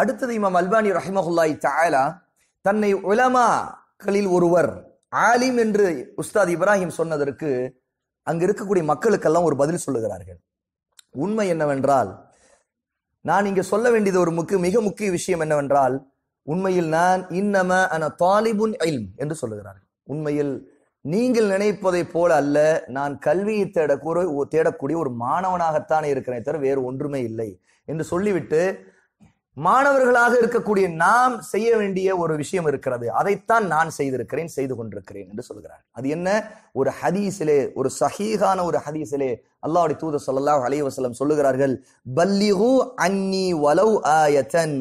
அடுத்தது இமாம் அல்பானி ரஹிமஹுல்லாய் தாயலா தன்னை உலமாக்களில் ஒருவர் ஆலிம் என்று உஸ்தாத் இப்ராஹிம் சொன்னதற்கு அங்கு இருக்கக்கூடிய மக்களுக்கெல்லாம் ஒரு பதில் சொல்லுகிறார்கள் உண்மை என்னவென்றால் நான் இங்கு சொல்ல வேண்டியது ஒரு முக்கிய மிக முக்கிய விஷயம் என்னவென்றால் உண்மையில் நான் இன்னம அன தாலிபுன் இல்ம் என்று சொல்லுகிறார்கள் உண்மையில் நீங்கள் நினைப்பதை போல அல்ல நான் கல்வியை தேடக்கூட தேடக்கூடிய ஒரு மாணவனாகத்தானே இருக்கிறேன் தவிர வேறு ஒன்றுமே இல்லை என்று சொல்லிவிட்டு மாணவர்களாக இருக்கக்கூடிய நாம் செய்ய வேண்டிய ஒரு விஷயம் இருக்கிறது அதைத்தான் நான் செய்திருக்கிறேன் செய்து கொண்டிருக்கிறேன் என்று சொல்கிறார் அது என்ன ஒரு ஹதீஸிலே ஒரு சஹீகான ஒரு ஹதீஸிலே அல்லாவுடைய தூத சொல்லாஹ் அலைய வசலம் சொல்லுகிறார்கள் பல்லிஹு அன்னி வலவ் ஆயத்தன்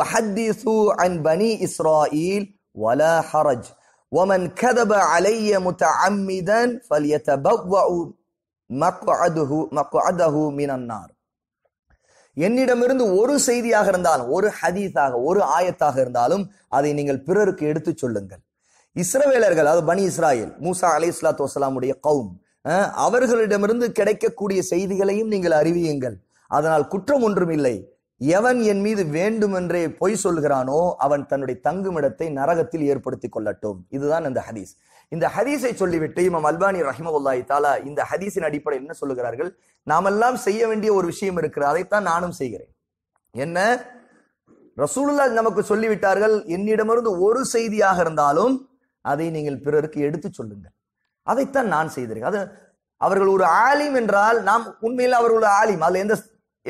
வஹத்திசு அன் பனி இஸ்ராயில் வல ஹரஜ் ومن كذب علي متعمدا فليتبوأ مقعده مقعده من النار என்னிடமிருந்து ஒரு செய்தியாக இருந்தாலும் ஒரு ஹதீஸாக ஒரு ஆயத்தாக இருந்தாலும் அதை நீங்கள் பிறருக்கு எடுத்து சொல்லுங்கள் இஸ்ரவேலர்கள் அதாவது பனி இஸ்ராயல் மூசா அலி இஸ்லாத்து வசலாமுடைய கவும் அவர்களிடமிருந்து கிடைக்கக்கூடிய செய்திகளையும் நீங்கள் அறிவியுங்கள் அதனால் குற்றம் ஒன்றும் இல்லை எவன் என் மீது வேண்டுமென்றே பொய் சொல்கிறானோ அவன் தன்னுடைய தங்குமிடத்தை நரகத்தில் ஏற்படுத்தி கொள்ளட்டும் இதுதான் அந்த ஹதீஸ் இந்த ஹதீஸை சொல்லிவிட்டு இமாம் அல்பானி ரஹிமவுல்லாஹி தாலா இந்த ஹதீஸின் அடிப்படையில் என்ன சொல்லுகிறார்கள் நாமெல்லாம் செய்ய வேண்டிய ஒரு விஷயம் இருக்கிற அதைத்தான் நானும் செய்கிறேன் என்ன ரசூலுல்லா நமக்கு சொல்லிவிட்டார்கள் என்னிடமிருந்து ஒரு செய்தியாக இருந்தாலும் அதை நீங்கள் பிறருக்கு எடுத்து சொல்லுங்கள் அதைத்தான் நான் செய்திருக்கேன் அது அவர்கள் ஒரு ஆலிம் என்றால் நாம் உண்மையில் அவர்கள் ஆலிம் அதில் எந்த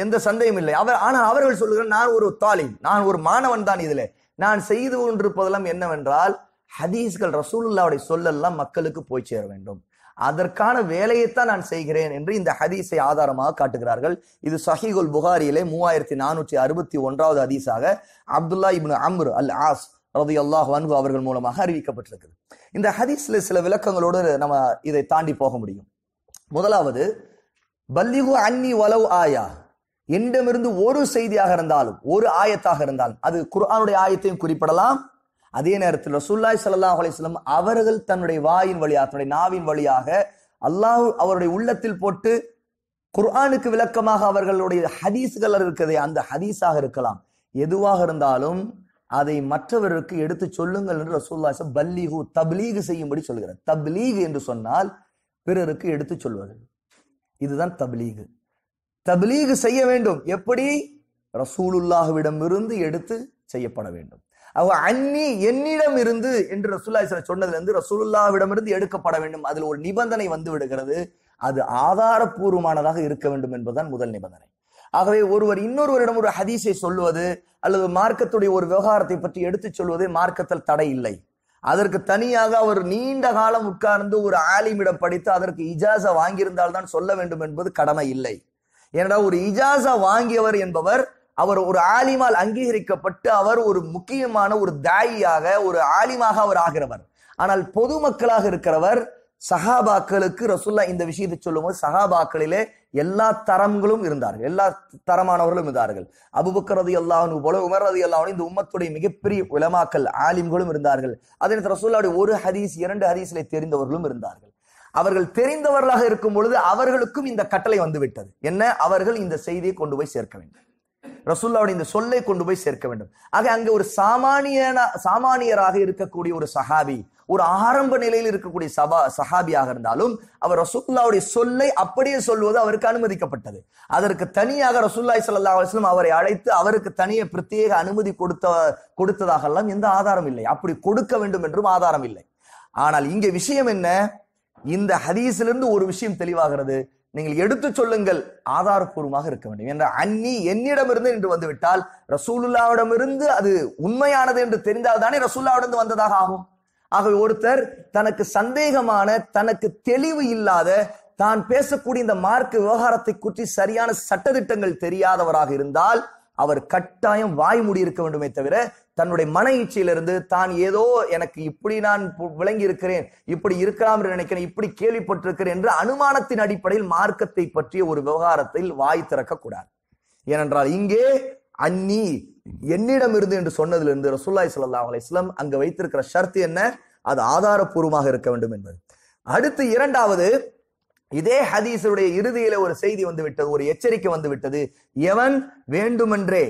எந்த சந்தேகம் இல்லை அவர் ஆனால் அவர்கள் சொல்லுகிறேன் நான் ஒரு தாலிம் நான் ஒரு மாணவன் தான் இதில் நான் செய்து கொண்டிருப்பதெல்லாம் என்னவென்றால் ஹதீஸ்கள் ரசூலுல்லாவுடைய சொல்லெல்லாம் மக்களுக்கு போய் சேர வேண்டும் அதற்கான வேலையைத்தான் நான் செய்கிறேன் என்று இந்த ஹதீஸை ஆதாரமாக காட்டுகிறார்கள் இது சஹிகுல் புகாரியிலே மூவாயிரத்தி நானூற்றி அறுபத்தி ஒன்றாவது ஹதீஸாக அப்துல்லா இப்னு அம்ரு அல் ஆஸ் ரதி அல்லாஹ் வன்கு அவர்கள் மூலமாக அறிவிக்கப்பட்டிருக்குது இந்த ஹதீஸ்ல சில விளக்கங்களோடு நம்ம இதை தாண்டி போக முடியும் முதலாவது பல்லிகு அன்னி வலவ் ஆயா என்னிடமிருந்து ஒரு செய்தியாக இருந்தாலும் ஒரு ஆயத்தாக இருந்தாலும் அது குர்ஆனுடைய ஆயத்தையும் குறிப்பிடலாம் அதே நேரத்தில் ரசூல்லாய் சல்லாஹ் அலிஸ்லம் அவர்கள் தன்னுடைய வாயின் வழியாக தன்னுடைய நாவின் வழியாக அல்லாஹ் அவருடைய உள்ளத்தில் போட்டு குர்ஆனுக்கு விளக்கமாக அவர்களுடைய ஹதீஸ்கள் இருக்கிறதே அந்த ஹதீஸாக இருக்கலாம் எதுவாக இருந்தாலும் அதை மற்றவருக்கு எடுத்து சொல்லுங்கள் என்று ரசூல்லா பல்லீகு தப்லீகு செய்யும்படி சொல்கிறார் தப்லீகு என்று சொன்னால் பிறருக்கு எடுத்து சொல்வது இதுதான் தப்லீகு தப்லீகு செய்ய வேண்டும் எப்படி இருந்து எடுத்து செய்யப்பட வேண்டும் அவ அன்னி என்னிடம் இருந்து என்று ரசூல்லா சொன்னதுல இருந்து ரசூலுல்லாவிடமிருந்து எடுக்கப்பட வேண்டும் அதில் ஒரு நிபந்தனை வந்து விடுகிறது அது ஆதாரபூர்வமானதாக இருக்க வேண்டும் என்பதுதான் முதல் நிபந்தனை ஆகவே ஒருவர் இன்னொருவரிடம் ஒரு ஹதீஸை சொல்லுவது அல்லது மார்க்கத்துடைய ஒரு விவகாரத்தை பற்றி எடுத்துச் சொல்வது மார்க்கத்தில் தடை இல்லை அதற்கு தனியாக அவர் நீண்ட காலம் உட்கார்ந்து ஒரு ஆலிமிடம் படித்து அதற்கு இஜாசா வாங்கியிருந்தால்தான் சொல்ல வேண்டும் என்பது கடமை இல்லை ஏனடா ஒரு இஜாசா வாங்கியவர் என்பவர் அவர் ஒரு ஆலிமால் அங்கீகரிக்கப்பட்டு அவர் ஒரு முக்கியமான ஒரு தாயியாக ஒரு ஆலிமாக அவர் ஆகிறவர் ஆனால் பொதுமக்களாக இருக்கிறவர் சஹாபாக்களுக்கு ரசுல்லா இந்த விஷயத்தை சொல்லும்போது சகாபாக்களிலே எல்லா தரங்களும் இருந்தார்கள் எல்லா தரமானவர்களும் இருந்தார்கள் அபுபக்கரது ரதி போல உமர் ரதி இந்த உம்மத்துடைய மிகப்பெரிய உலமாக்கல் ஆலிம்களும் இருந்தார்கள் அதே ரசுல்லாவுடைய ஒரு ஹதீஸ் இரண்டு ஹதீஸிலே தெரிந்தவர்களும் இருந்தார்கள் அவர்கள் தெரிந்தவர்களாக இருக்கும் பொழுது அவர்களுக்கும் இந்த கட்டளை வந்துவிட்டது என்ன அவர்கள் இந்த செய்தியை கொண்டு போய் சேர்க்க வேண்டும் ரசுல்லாவுடைய இந்த சொல்லை கொண்டு போய் சேர்க்க வேண்டும் ஆக அங்க ஒரு சாமானியன சாமானியராக இருக்கக்கூடிய ஒரு சஹாபி ஒரு ஆரம்ப நிலையில் இருக்கக்கூடிய சபா சஹாபியாக இருந்தாலும் அவர் ரசூல்லாவுடைய சொல்லை அப்படியே சொல்வது அவருக்கு அனுமதிக்கப்பட்டது அதற்கு தனியாக ரசூல்லாய் சல்லா அலுவலம் அவரை அழைத்து அவருக்கு தனியே பிரத்யேக அனுமதி கொடுத்த கொடுத்ததாக எல்லாம் எந்த ஆதாரம் இல்லை அப்படி கொடுக்க வேண்டும் என்றும் ஆதாரம் இல்லை ஆனால் இங்கே விஷயம் என்ன இந்த ஹதீஸிலிருந்து ஒரு விஷயம் தெளிவாகிறது நீங்கள் எடுத்து சொல்லுங்கள் ஆதாரபூர்வமாக இருக்க வேண்டும் என்ற அன்னி என்னிடமிருந்து என்று வந்துவிட்டால் ரசூலுல்லாவிடமிருந்து அது உண்மையானது என்று தெரிந்தால் தானே ரசூல்லாவிடம் வந்ததாக ஆகும் ஆகவே ஒருத்தர் தனக்கு சந்தேகமான தனக்கு தெளிவு இல்லாத தான் பேசக்கூடிய இந்த மார்க்க விவகாரத்தை குறித்து சரியான சட்டத்திட்டங்கள் தெரியாதவராக இருந்தால் அவர் கட்டாயம் வாய் மூடி இருக்க வேண்டுமே தவிர தன்னுடைய மன இச்சையிலிருந்து தான் ஏதோ எனக்கு இப்படி நான் விளங்கி இருக்கிறேன் இப்படி இருக்கலாம் என்று நினைக்கிறேன் இப்படி கேள்விப்பட்டிருக்கிறேன் என்ற அனுமானத்தின் அடிப்படையில் மார்க்கத்தை பற்றிய ஒரு விவகாரத்தில் வாய் திறக்கக்கூடாது ஏனென்றால் இங்கே அந்நி என்னிடம் இருந்து என்று சொன்னதிலிருந்து ரசூல்லாய் சல்லா அலிஸ்லாம் அங்கு வைத்திருக்கிற ஷர்த் என்ன அது ஆதாரபூர்வமாக இருக்க வேண்டும் என்பது அடுத்து இரண்டாவது இதே ஹதீசருடைய இறுதியில ஒரு செய்தி வந்து விட்டது ஒரு எச்சரிக்கை வந்து விட்டது எவன் வேண்டுமென்றே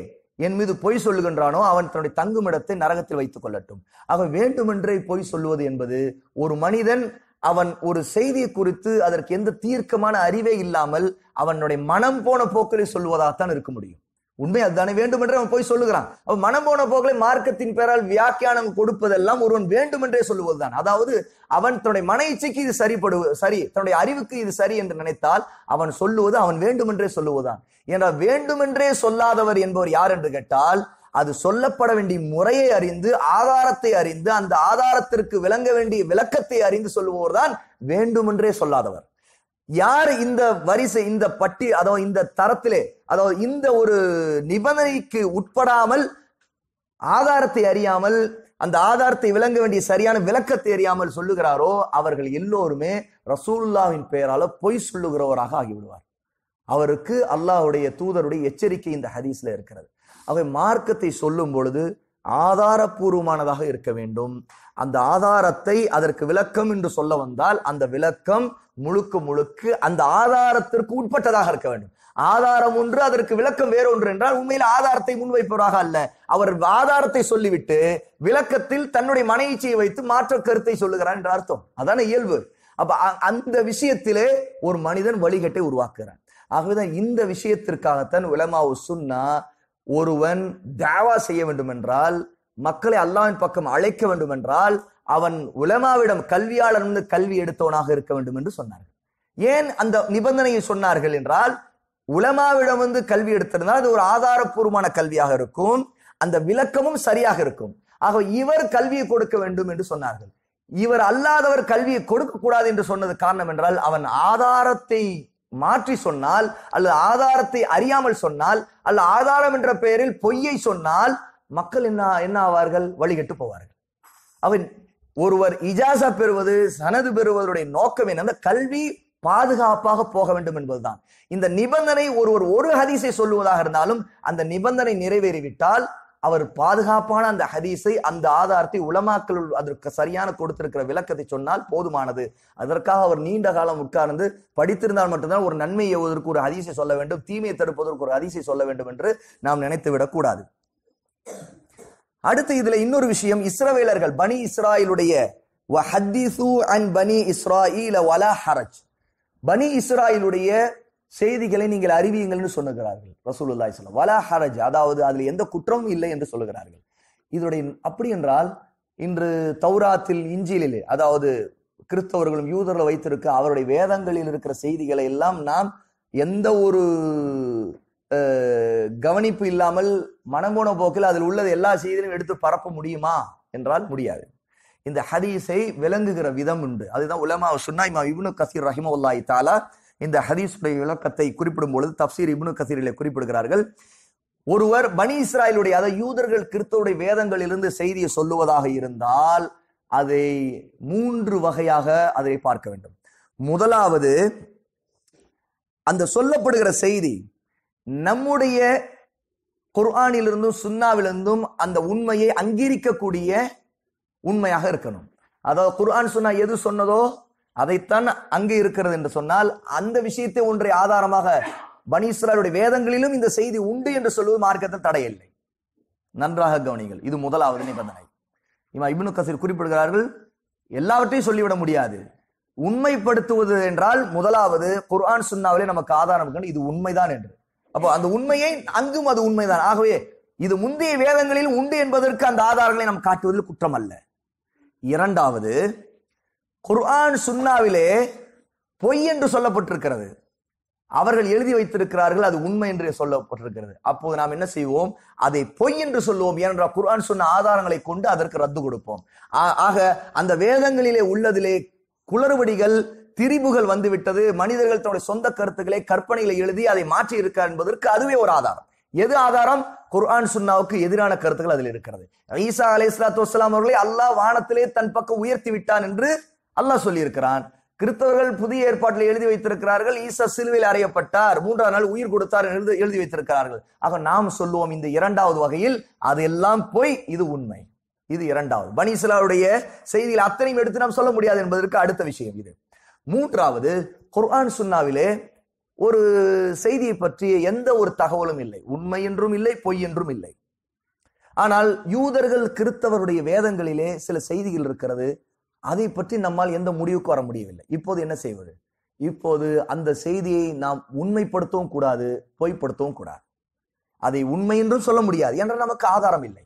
என் மீது பொய் சொல்லுகின்றானோ அவன் தன்னுடைய தங்குமிடத்தை நரகத்தில் வைத்துக் கொள்ளட்டும் அவன் வேண்டுமென்றே பொய் சொல்லுவது என்பது ஒரு மனிதன் அவன் ஒரு செய்தியை குறித்து அதற்கு எந்த தீர்க்கமான அறிவே இல்லாமல் அவனுடைய மனம் போன போக்களை சொல்வதாகத்தான் இருக்க முடியும் உண்மை அதுதானே வேண்டும் என்று அவன் போய் சொல்லுகிறான் அவன் மனம் போன போகலை மார்க்கத்தின் பெயரால் வியாக்கியானம் கொடுப்பதெல்லாம் ஒருவன் வேண்டும் என்றே சொல்லுவதுதான் அதாவது அவன் தன்னுடைய மன இச்சைக்கு இது சரிப்படு சரி தன்னுடைய அறிவுக்கு இது சரி என்று நினைத்தால் அவன் சொல்லுவது அவன் வேண்டும் என்றே சொல்லுவதுதான் என்றால் வேண்டுமென்றே சொல்லாதவர் என்பவர் யார் என்று கேட்டால் அது சொல்லப்பட வேண்டிய முறையை அறிந்து ஆதாரத்தை அறிந்து அந்த ஆதாரத்திற்கு விளங்க வேண்டிய விளக்கத்தை அறிந்து சொல்லுவோர் தான் வேண்டுமென்றே சொல்லாதவர் யார் இந்த வரிசை இந்த பட்டி அதோ இந்த தரத்திலே அதோ இந்த ஒரு நிபந்தனைக்கு உட்படாமல் ஆதாரத்தை அறியாமல் அந்த ஆதாரத்தை விளங்க வேண்டிய சரியான விளக்கத்தை அறியாமல் சொல்லுகிறாரோ அவர்கள் எல்லோருமே ரசூல்லாவின் பெயரால பொய் சொல்லுகிறவராக ஆகிவிடுவார் அவருக்கு அல்லாஹுடைய தூதருடைய எச்சரிக்கை இந்த ஹதீஸ்ல இருக்கிறது அவை மார்க்கத்தை சொல்லும் பொழுது ஆதாரப்பூர்வமானதாக இருக்க வேண்டும் அந்த ஆதாரத்தை அதற்கு விளக்கம் என்று சொல்ல வந்தால் அந்த விளக்கம் முழுக்க முழுக்க அந்த ஆதாரத்திற்கு உட்பட்டதாக இருக்க வேண்டும் ஆதாரம் ஒன்று அதற்கு விளக்கம் வேறொன்று என்றால் உண்மையில் ஆதாரத்தை முன்வைப்பவராக அல்ல அவர் ஆதாரத்தை சொல்லிவிட்டு விளக்கத்தில் தன்னுடைய மனைச்சியை வைத்து மாற்ற கருத்தை சொல்லுகிறார் என்ற அர்த்தம் அதான இயல்பு அப்ப அந்த விஷயத்திலே ஒரு மனிதன் வழிகட்டை உருவாக்குகிறான் ஆகவேதான் இந்த விஷயத்திற்காகத்தான் உலமாவு சுன்னா ஒருவன் தாவா செய்ய வேண்டும் என்றால் மக்களை அல்லாவின் பக்கம் அழைக்க வேண்டும் என்றால் அவன் உலமாவிடம் கல்வியாளர் வந்து கல்வி எடுத்தவனாக இருக்க வேண்டும் என்று சொன்னார்கள் ஏன் அந்த நிபந்தனையை சொன்னார்கள் என்றால் உலமாவிடம் வந்து கல்வி எடுத்திருந்தால் அது ஒரு ஆதாரப்பூர்வமான கல்வியாக இருக்கும் அந்த விளக்கமும் சரியாக இருக்கும் ஆக இவர் கல்வியை கொடுக்க வேண்டும் என்று சொன்னார்கள் இவர் அல்லாதவர் கல்வியை கொடுக்க கூடாது என்று சொன்னது காரணம் என்றால் அவன் ஆதாரத்தை மாற்றி சொன்னால் அல்லது ஆதாரத்தை அறியாமல் சொன்னால் அல்ல ஆதாரம் என்ற பெயரில் பொய்யை சொன்னால் மக்கள் என்ன என்ன ஆவார்கள் வழிகட்டு போவார்கள் அவன் ஒருவர் இஜாசா பெறுவது சனது பெறுவதனுடைய நோக்கம் என்ன கல்வி பாதுகாப்பாக போக வேண்டும் என்பதுதான் இந்த நிபந்தனை ஒருவர் ஒரு ஹதீசை சொல்லுவதாக இருந்தாலும் அந்த நிபந்தனை நிறைவேறிவிட்டால் அவர் பாதுகாப்பான அந்த ஹதீஸை அந்த ஆதாரத்தை உலமாக்கள் அதற்கு சரியான கொடுத்திருக்கிற விளக்கத்தை சொன்னால் போதுமானது அதற்காக அவர் நீண்ட காலம் உட்கார்ந்து படித்திருந்தால் மட்டும்தான் ஒரு நன்மை எவதற்கு ஒரு ஹதீசை சொல்ல வேண்டும் தீமையை தடுப்பதற்கு ஒரு ஹதீசை சொல்ல வேண்டும் என்று நாம் நினைத்து விடக்கூடாது அடுத்து இதுல இன்னொரு விஷயம் இஸ்ரவேலர்கள் பனி இஸ்ராயிலுடைய பனி இஸ்ராயில வலா பனி இஸ்ராயிலுடைய செய்திகளை நீங்கள் அறிவியுங்கள்னு சொன்னுகிறார்கள் ரசூலுல்லாய் சொல்லம் வலா ஹரஜ் அதாவது அதில் எந்த குற்றமும் இல்லை என்று சொல்லுகிறார்கள் இதனுடைய அப்படி என்றால் இன்று தௌராத்தில் இஞ்சியிலே அதாவது கிறிஸ்தவர்களும் யூதர்களை வைத்திருக்க அவருடைய வேதங்களில் இருக்கிற செய்திகளை எல்லாம் நாம் எந்த ஒரு கவனிப்பு இல்லாமல் மனங்கோண போக்கில் அதில் உள்ளது எல்லா செய்தியிலும் எடுத்து பரப்ப முடியுமா என்றால் முடியாது இந்த ஹதீஸை விளங்குகிற விதம் உண்டு அதுதான் உலமா சுன்னாய்மா இவனு கசீர் ரஹிமல்லாய் தாலா இந்த ஹதீஸுடைய விளக்கத்தை குறிப்பிடும் பொழுது தப்சீர் இப்னு கசீரிலே குறிப்பிடுகிறார்கள் ஒருவர் பனி இஸ்ராயலுடைய அதை யூதர்கள் கிறிஸ்தவருடைய வேதங்களிலிருந்து செய்தியை சொல்லுவதாக இருந்தால் அதை மூன்று வகையாக அதை பார்க்க வேண்டும் முதலாவது அந்த சொல்லப்படுகிற செய்தி நம்முடைய குர்ஆனிலிருந்தும் சுன்னாவிலிருந்தும் அந்த உண்மையை அங்கீகரிக்கக்கூடிய உண்மையாக இருக்கணும் அதாவது குர்ஆன் சொன்னா எது சொன்னதோ அதைத்தான் அங்கே இருக்கிறது என்று சொன்னால் அந்த விஷயத்தை ஒன்றை ஆதாரமாக பனீஸ்வரருடைய வேதங்களிலும் இந்த செய்தி உண்டு என்று சொல்வது மார்க்கத்தில் தடையில்லை நன்றாக கவனிங்கள் இது முதலாவது நிபந்தனை இவன் இப்னு கசீர் குறிப்பிடுகிறார்கள் எல்லாவற்றையும் சொல்லிவிட முடியாது உண்மைப்படுத்துவது என்றால் முதலாவது குர்ஆன் சுன்னாவிலே நமக்கு ஆதாரம் இது உண்மைதான் என்று அப்போ அந்த உண்மையை அங்கும் அது உண்மைதான் ஆகவே இது முந்தைய வேதங்களில் உண்டு என்பதற்கு அந்த ஆதாரங்களை நாம் காட்டுவதில் குற்றம் அல்ல இரண்டாவது குர்ஆன் சுன்னாவிலே பொய் என்று சொல்லப்பட்டிருக்கிறது அவர்கள் எழுதி வைத்திருக்கிறார்கள் அது உண்மை என்று சொல்லப்பட்டிருக்கிறது அப்போது நாம் என்ன செய்வோம் அதை பொய் என்று சொல்லுவோம் ஏனென்றால் குர்ஆன் சொன்ன ஆதாரங்களை கொண்டு அதற்கு ரத்து கொடுப்போம் ஆக அந்த வேதங்களிலே உள்ளதிலே குளறுபடிகள் திரிபுகள் வந்துவிட்டது மனிதர்கள் தன்னுடைய சொந்த கருத்துக்களை கற்பனையில எழுதி அதை மாற்றி இருக்கார் என்பதற்கு அதுவே ஒரு ஆதாரம் எது ஆதாரம் குர்ஆன் சுன்னாவுக்கு எதிரான கருத்துக்கள் அதில் இருக்கிறது ஈசா அலை இஸ்லாத்து வஸ்லாம் அவர்களை அல்லாஹ் வானத்திலே தன் பக்கம் உயர்த்தி விட்டான் என்று அல்லாஹ் சொல்லியிருக்கிறான் கிறிஸ்தவர்கள் புதிய ஏற்பாட்டில் எழுதி வைத்திருக்கிறார்கள் ஈசா சிலுவையில் அறையப்பட்டார் மூன்றாம் நாள் உயிர் கொடுத்தார் எழுதி எழுதி வைத்திருக்கிறார்கள் ஆக நாம் சொல்லுவோம் இந்த இரண்டாவது வகையில் அதெல்லாம் போய் இது உண்மை இது இரண்டாவது பனிசிலாவுடைய செய்தியில் அத்தனையும் எடுத்து நாம் சொல்ல முடியாது என்பதற்கு அடுத்த விஷயம் இது மூன்றாவது குர்ஆன் சுன்னாவிலே ஒரு செய்தியை பற்றிய எந்த ஒரு தகவலும் இல்லை உண்மை என்றும் இல்லை பொய் என்றும் இல்லை ஆனால் யூதர்கள் கிறித்தவருடைய வேதங்களிலே சில செய்திகள் இருக்கிறது அதை பற்றி நம்மால் எந்த முடிவுக்கு வர முடியவில்லை இப்போது என்ன செய்வது இப்போது அந்த செய்தியை நாம் உண்மைப்படுத்தவும் கூடாது பொய்ப்படுத்தவும் கூடாது அதை உண்மை என்றும் சொல்ல முடியாது என்றால் நமக்கு ஆதாரம் இல்லை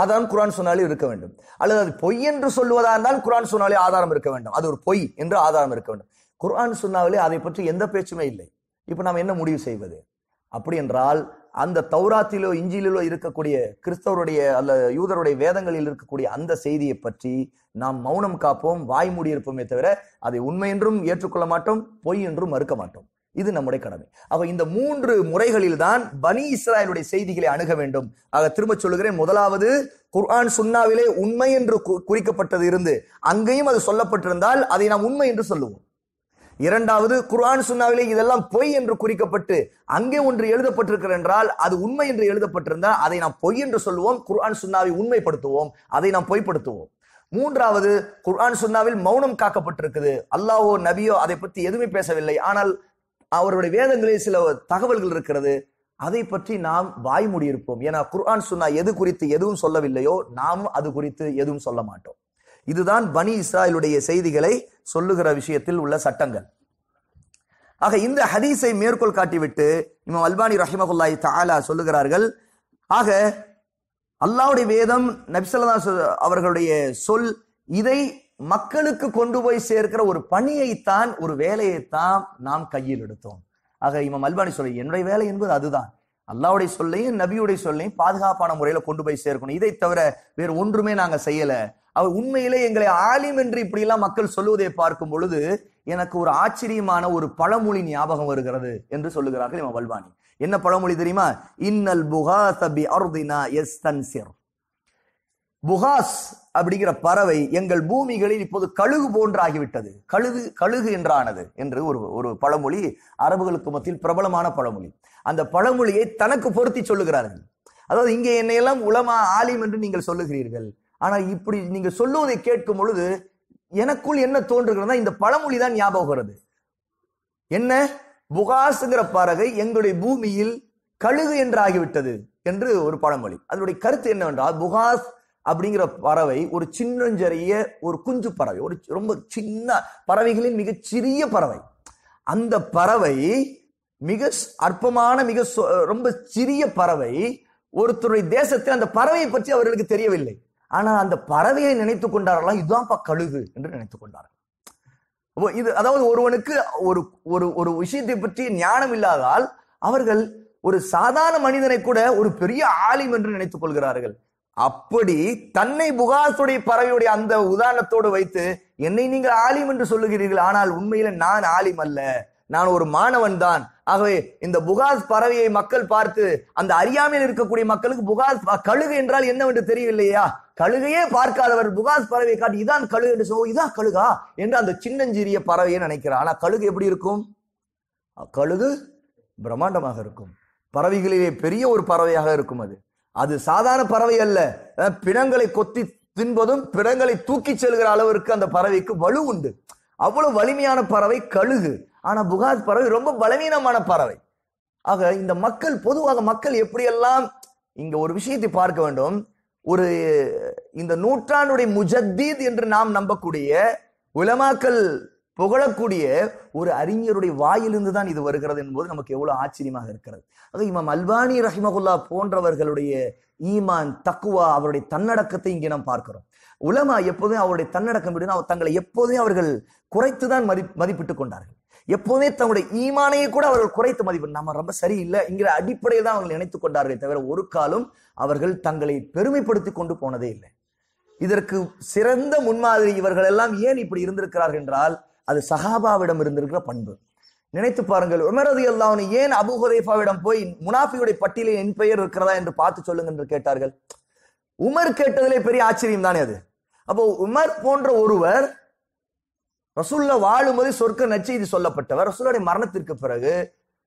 ஆதாரம் குரான் சொன்னாலே இருக்க வேண்டும் அல்லது அது பொய் என்று சொல்லுவதா இருந்தால் குரான் சொன்னாலே ஆதாரம் இருக்க வேண்டும் அது ஒரு பொய் என்று ஆதாரம் இருக்க வேண்டும் குரான் சொன்னாலே அதை பற்றி எந்த பேச்சுமே இல்லை இப்போ நாம் என்ன முடிவு செய்வது அப்படி என்றால் அந்த தௌராத்திலோ இஞ்சிலோ இருக்கக்கூடிய கிறிஸ்தவருடைய அல்ல யூதருடைய வேதங்களில் இருக்கக்கூடிய அந்த செய்தியை பற்றி நாம் மௌனம் காப்போம் வாய் மூடியிருப்போமே தவிர அதை உண்மை என்றும் ஏற்றுக்கொள்ள மாட்டோம் பொய் என்றும் மறுக்க மாட்டோம் இது நம்முடைய கடமை அப்ப இந்த மூன்று முறைகளில் தான் பனி இஸ்ராயலுடைய செய்திகளை அணுக வேண்டும் ஆக திரும்ப சொல்லுகிறேன் முதலாவது குர்ஆன் சுன்னாவிலே உண்மை என்று குறிக்கப்பட்டது இருந்து அங்கேயும் அது சொல்லப்பட்டிருந்தால் அதை நாம் உண்மை என்று சொல்லுவோம் இரண்டாவது குர்ஆன் சுன்னாவிலே இதெல்லாம் பொய் என்று குறிக்கப்பட்டு அங்கே ஒன்று எழுதப்பட்டிருக்கிறது என்றால் அது உண்மை என்று எழுதப்பட்டிருந்தால் அதை நாம் பொய் என்று சொல்லுவோம் குர்ஆன் சுன்னாவை உண்மைப்படுத்துவோம் அதை நாம் பொய்ப்படுத்துவோம் மூன்றாவது குர்ஆன் சுன்னாவில் மௌனம் காக்கப்பட்டிருக்குது அல்லாஹோ நபியோ அதை பற்றி எதுவுமே பேசவில்லை ஆனால் அவருடைய வேதங்களில் சில தகவல்கள் இருக்கிறது அதை பற்றி நாம் வாய்மூடி இருப்போம் ஏன்னா குர்ஆன் சுன்னா எது குறித்து எதுவும் சொல்லவில்லையோ நாமும் அது குறித்து எதுவும் சொல்ல மாட்டோம் இதுதான் பனி இஸ்ராயலுடைய செய்திகளை சொல்லுகிற விஷயத்தில் உள்ள சட்டங்கள் ஆக இந்த ஹதீஸை மேற்கோள் காட்டிவிட்டு இமாம் அல்பானி ரஹிமகுல்லாய் தாலா சொல்லுகிறார்கள் ஆக அல்லாவுடைய வேதம் நபிசல்லா அவர்களுடைய சொல் இதை மக்களுக்கு கொண்டு போய் சேர்க்கிற ஒரு பணியைத்தான் ஒரு வேலையைத்தான் நாம் கையில் எடுத்தோம் ஆக இமாம் அல்பானி சொல்லி என்னுடைய வேலை என்பது அதுதான் அல்லாவுடைய சொல்லையும் நபியுடைய சொல்லையும் பாதுகாப்பான முறையில கொண்டு போய் சேர்க்கணும் இதை தவிர வேறு ஒன்றுமே நாங்க செய்யல அவர் உண்மையிலே எங்களை ஆலிம் என்று எல்லாம் மக்கள் சொல்லுவதை பார்க்கும் பொழுது எனக்கு ஒரு ஆச்சரியமான ஒரு பழமொழி ஞாபகம் வருகிறது என்று சொல்லுகிறார்கள் இவன் வல்வானி என்ன பழமொழி தெரியுமா இன்னல் புகா சபி அருதினா எஸ் புகாஸ் அப்படிங்கிற பறவை எங்கள் பூமிகளில் இப்போது கழுகு போன்றாகிவிட்டது கழுகு கழுகு என்றானது என்று ஒரு ஒரு பழமொழி அரபுகளுக்கு மத்தியில் பிரபலமான பழமொழி அந்த பழமொழியை தனக்கு பொருத்தி சொல்லுகிறார்கள் அதாவது இங்கே என்னையெல்லாம் உலமா ஆலிம் என்று நீங்கள் சொல்லுகிறீர்கள் ஆனால் இப்படி நீங்கள் சொல்லுவதை கேட்கும் பொழுது எனக்குள் என்ன தோன்றுகிறதா இந்த பழமொழி தான் ஞாபகம் என்ன புகாசுங்கிற பறவை எங்களுடைய பூமியில் கழுகு என்றாகிவிட்டது என்று ஒரு பழமொழி அதனுடைய கருத்து என்னவென்றால் புகாஸ் அப்படிங்கிற பறவை ஒரு சின்னஞ்சிறிய ஒரு குஞ்சு பறவை ஒரு ரொம்ப சின்ன பறவைகளின் மிக சிறிய பறவை அந்த பறவை மிக அற்பமான மிக ரொம்ப சிறிய பறவை ஒருத்தருடைய தேசத்தில் அந்த பறவையை பற்றி அவர்களுக்கு தெரியவில்லை ஆனால் அந்த பறவையை நினைத்து கொண்டார்களா இதுதான்ப்பா கழுகு என்று நினைத்து கொண்டார்கள் இது அதாவது ஒருவனுக்கு ஒரு ஒரு ஒரு விஷயத்தை பற்றி ஞானம் இல்லாதால் அவர்கள் ஒரு சாதாரண மனிதனை கூட ஒரு பெரிய ஆலிம் என்று நினைத்துக் கொள்கிறார்கள் அப்படி தன்னை புகாசுடைய பறவையுடைய அந்த உதாரணத்தோடு வைத்து என்னை நீங்கள் ஆலிம் என்று சொல்லுகிறீர்கள் ஆனால் உண்மையில நான் ஆலிம் அல்ல நான் ஒரு மாணவன் தான் ஆகவே இந்த புகாஸ் பறவையை மக்கள் பார்த்து அந்த அறியாமையில் இருக்கக்கூடிய மக்களுக்கு புகாஸ் கழுகு என்றால் என்னவென்று தெரியவில்லையா கழுகையே பார்க்காதவர் புகாஸ் பறவையை காட்டி இதான் கழுகு என்று சொல்லுவோம் இதான் கழுகா என்று அந்த சின்னஞ்சிறிய பறவையை நினைக்கிறார் ஆனா கழுகு எப்படி இருக்கும் கழுகு பிரம்மாண்டமாக இருக்கும் பறவைகளிலே பெரிய ஒரு பறவையாக இருக்கும் அது அது சாதாரண பறவை அல்ல பிணங்களை கொத்தி தின்பதும் பிணங்களை தூக்கி செல்கிற அளவிற்கு அந்த பறவைக்கு வலு உண்டு அவ்வளவு வலிமையான பறவை கழுகு ஆனா புகாத் பறவை ரொம்ப பலவீனமான பறவை ஆக இந்த மக்கள் பொதுவாக மக்கள் எப்படியெல்லாம் இங்க ஒரு விஷயத்தை பார்க்க வேண்டும் ஒரு இந்த நூற்றாண்டுடைய முஜத்தீத் என்று நாம் நம்பக்கூடிய உலமாக்கல் புகழக்கூடிய ஒரு அறிஞருடைய வாயிலிருந்து தான் இது வருகிறது என்பது நமக்கு எவ்வளவு ஆச்சரியமாக இருக்கிறது அது இமாம் அல்பானி ரஹிமகுல்லா போன்றவர்களுடைய ஈமான் தக்குவா அவருடைய தன்னடக்கத்தை இங்கே நாம் பார்க்கிறோம் உலமா எப்போதும் அவருடைய தன்னடக்கம் விடுனா தங்களை எப்போதும் அவர்கள் குறைத்து தான் மதி மதிப்பிட்டுக் கொண்டார்கள் எப்போதுமே தங்களுடைய ஈமானையை கூட அவர்கள் குறைத்து மதிப்பு நம்ம ரொம்ப சரியில்லை என்கிற அடிப்படையில் தான் அவர்கள் நினைத்துக் கொண்டார்களே தவிர ஒரு காலம் அவர்கள் தங்களை பெருமைப்படுத்தி கொண்டு போனதே இல்லை இதற்கு சிறந்த முன்மாதிரி இவர்கள் எல்லாம் ஏன் இப்படி இருந்திருக்கிறார்கள் என்றால் அது சஹாபாவிடம் இருந்திருக்கிற பண்பு நினைத்து பாருங்கள் உமரது அல்லாஹ் ஏன் அபு போய் முனாஃபியுடைய பட்டியலில் என் பெயர் இருக்கிறதா என்று பார்த்து சொல்லுங்க என்று கேட்டார்கள் உமர் கேட்டதிலே பெரிய ஆச்சரியம் தானே அது அப்போ உமர் போன்ற ஒருவர் ரசூல்ல வாழும்போது சொர்க்க நச்சு இது சொல்லப்பட்டவர் ரசூலுடைய மரணத்திற்கு பிறகு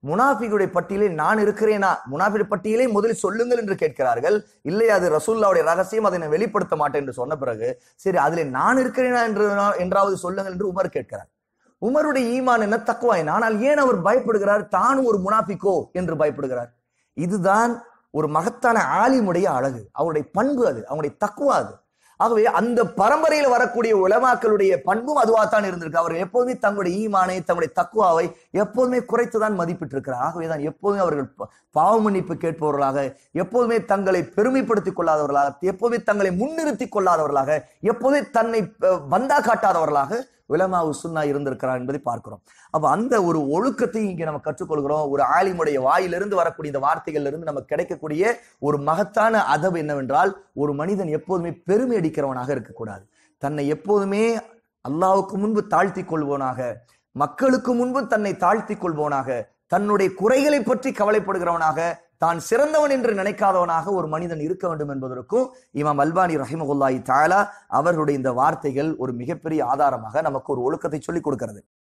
முனாஃபிகுடைய பட்டியலே நான் இருக்கிறேனா முனாஃபிகுடைய பட்டியலே முதலில் சொல்லுங்கள் என்று கேட்கிறார்கள் இல்லை அது ரசூல்லாவுடைய ரகசியம் அதை நான் வெளிப்படுத்த மாட்டேன் என்று சொன்ன பிறகு சரி அதில் நான் இருக்கிறேனா என்று என்றாவது சொல்லுங்கள் என்று உமர் கேட்கிறார் உமருடைய ஈமான் என்ன தக்குவாயின் ஆனால் ஏன் அவர் பயப்படுகிறார் தானும் ஒரு முனாஃபிக்கோ என்று பயப்படுகிறார் இதுதான் ஒரு மகத்தான ஆலிமுடைய அழகு அவருடைய பண்பு அது அவனுடைய தக்குவா அது ஆகவே அந்த பரம்பரையில் வரக்கூடிய உலமாக்களுடைய பண்பும் அதுவாகத்தான் இருந்திருக்கு அவர் எப்போதுமே தங்களுடைய ஈமானை தங்களுடைய தக்குவாவை எப்போதுமே குறைத்து தான் மதிப்பிட்டு இருக்கிறார் ஆகவே தான் எப்போதுமே அவர்கள் பாவ மன்னிப்பு கேட்பவர்களாக எப்போதுமே தங்களை பெருமைப்படுத்திக் கொள்ளாதவர்களாக எப்போதுமே தங்களை முன்னிறுத்தி கொள்ளாதவர்களாக எப்போதுமே தன்னை வந்தா காட்டாதவர்களாக விலமா உசுன்னா இருந்திருக்கிறார் என்பதை பார்க்கிறோம் அப்ப அந்த ஒரு ஒழுக்கத்தையும் இங்கே நம்ம கற்றுக்கொள்கிறோம் ஒரு ஆலிமுடைய வாயிலிருந்து வரக்கூடிய இந்த வார்த்தைகள்ல இருந்து நமக்கு கிடைக்கக்கூடிய ஒரு மகத்தான அதவு என்னவென்றால் ஒரு மனிதன் எப்போதுமே பெருமை அடிக்கிறவனாக இருக்கக்கூடாது தன்னை எப்போதுமே அல்லாவுக்கு முன்பு தாழ்த்தி கொள்வோனாக மக்களுக்கு முன்பு தன்னை தாழ்த்தி கொள்வோனாக தன்னுடைய குறைகளை பற்றி கவலைப்படுகிறவனாக தான் சிறந்தவன் என்று நினைக்காதவனாக ஒரு மனிதன் இருக்க வேண்டும் என்பதற்கும் இமாம் அல்பானி ரஹிமகுல்லாயி தாலா அவர்களுடைய இந்த வார்த்தைகள் ஒரு மிகப்பெரிய ஆதாரமாக நமக்கு ஒரு ஒழுக்கத்தை சொல்லிக் கொடுக்கிறது